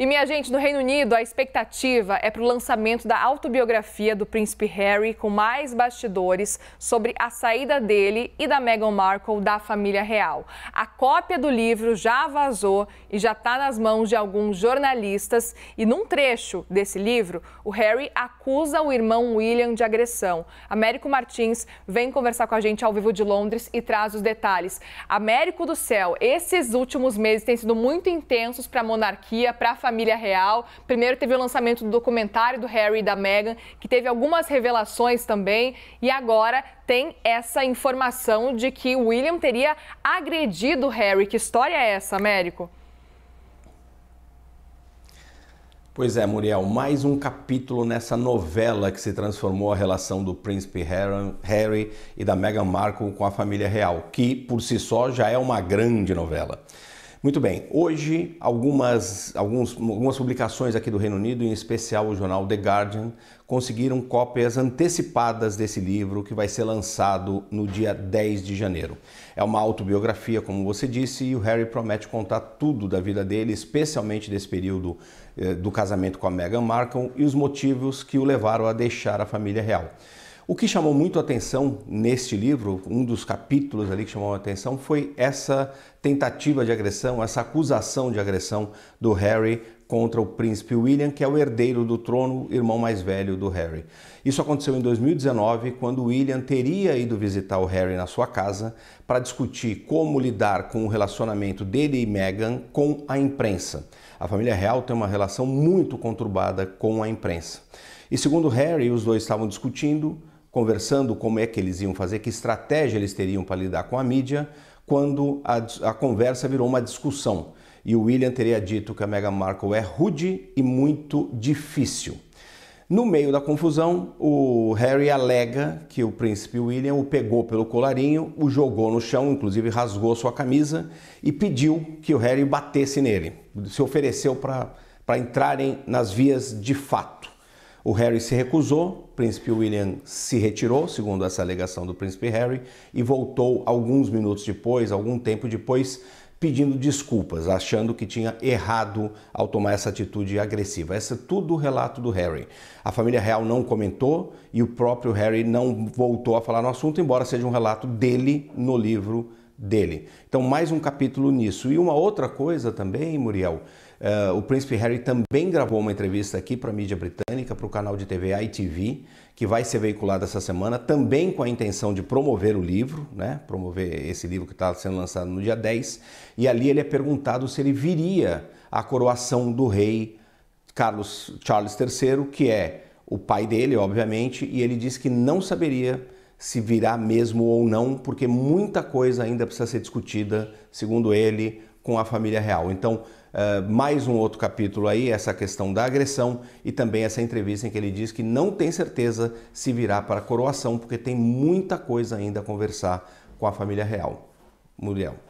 E minha gente, no Reino Unido, a expectativa é para o lançamento da autobiografia do príncipe Harry, com mais bastidores sobre a saída dele e da Meghan Markle da família real. A cópia do livro já vazou e já está nas mãos de alguns jornalistas. E num trecho desse livro, o Harry acusa o irmão William de agressão. Américo Martins vem conversar com a gente ao vivo de Londres e traz os detalhes. Américo do céu, esses últimos meses têm sido muito intensos para a monarquia, para a família família real. Primeiro teve o lançamento do documentário do Harry e da Meghan, que teve algumas revelações também. E agora tem essa informação de que William teria agredido Harry. Que história é essa, Américo? Pois é, Muriel, mais um capítulo nessa novela que se transformou a relação do príncipe Harry e da Meghan Markle com a família real, que por si só já é uma grande novela. Muito bem, hoje algumas, alguns, algumas publicações aqui do Reino Unido, em especial o jornal The Guardian, conseguiram cópias antecipadas desse livro que vai ser lançado no dia 10 de janeiro. É uma autobiografia, como você disse, e o Harry promete contar tudo da vida dele, especialmente desse período eh, do casamento com a Meghan Markle e os motivos que o levaram a deixar a família real. O que chamou muito a atenção neste livro, um dos capítulos ali que chamou a atenção, foi essa tentativa de agressão, essa acusação de agressão do Harry contra o príncipe William, que é o herdeiro do trono, irmão mais velho do Harry. Isso aconteceu em 2019, quando William teria ido visitar o Harry na sua casa para discutir como lidar com o relacionamento dele e Meghan com a imprensa. A família real tem uma relação muito conturbada com a imprensa. E segundo Harry, os dois estavam discutindo conversando como é que eles iam fazer, que estratégia eles teriam para lidar com a mídia, quando a, a conversa virou uma discussão. E o William teria dito que a Meghan Markle é rude e muito difícil. No meio da confusão, o Harry alega que o príncipe William o pegou pelo colarinho, o jogou no chão, inclusive rasgou sua camisa e pediu que o Harry batesse nele. Se ofereceu para entrarem nas vias de fato. O Harry se recusou, o príncipe William se retirou, segundo essa alegação do príncipe Harry, e voltou alguns minutos depois, algum tempo depois, pedindo desculpas, achando que tinha errado ao tomar essa atitude agressiva. Esse é tudo o relato do Harry. A família real não comentou e o próprio Harry não voltou a falar no assunto, embora seja um relato dele no livro dele. Então, mais um capítulo nisso. E uma outra coisa também, Muriel, uh, o príncipe Harry também gravou uma entrevista aqui para a mídia britânica, para o canal de TV ITV, que vai ser veiculado essa semana, também com a intenção de promover o livro, né? promover esse livro que está sendo lançado no dia 10. E ali ele é perguntado se ele viria à coroação do rei Carlos Charles III, que é o pai dele, obviamente, e ele diz que não saberia se virá mesmo ou não, porque muita coisa ainda precisa ser discutida, segundo ele, com a família real. Então, uh, mais um outro capítulo aí, essa questão da agressão e também essa entrevista em que ele diz que não tem certeza se virá para a coroação, porque tem muita coisa ainda a conversar com a família real. Muriel.